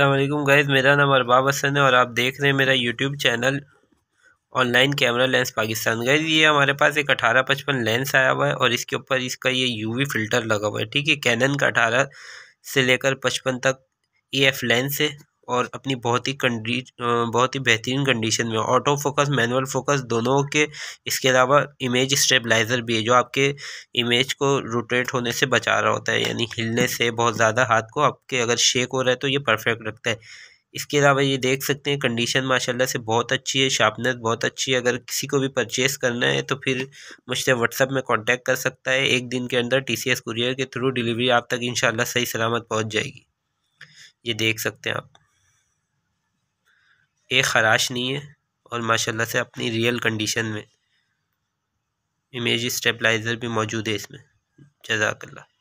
अल्लाम गैज़ मेरा नाम अरबाब हसन है और आप देख रहे हैं मेरा YouTube channel online camera lens Pakistan guys ये हमारे पास एक अठारह पचपन लेंस आया हुआ है और इसके ऊपर इसका ये यूवी फ़िल्टर लगा हुआ है ठीक है कैनन का अठारह से लेकर पचपन तक ई एफ लेंस है और अपनी बहुत ही कंडी बहुत ही बेहतरीन कंडीशन में ऑटो फोकस मैनुअल फोकस दोनों के इसके अलावा इमेज स्टेबलाइज़र भी है जो आपके इमेज को रोटेट होने से बचा रहा होता है यानी हिलने से बहुत ज़्यादा हाथ को आपके अगर शेक हो रहा है तो ये परफेक्ट रखता है इसके अलावा ये देख सकते हैं कंडीशन माशाल्लाह से बहुत अच्छी है शार्पनेस बहुत अच्छी है अगर किसी को भी परचेस करना है तो फिर मुझसे व्हाट्सअप में कांटेक्ट कर सकता है एक दिन के अंदर टीसीएस कुरियर के थ्रू डिलीवरी आप तक इंशाल्लाह सही सलामत पहुंच जाएगी ये देख सकते हैं आप एक ख़राश नहीं है और माशाल्लाह से अपनी रियल कंडीशन में इमेज स्टेबलाइज़र भी मौजूद है इसमें जजाकल्ला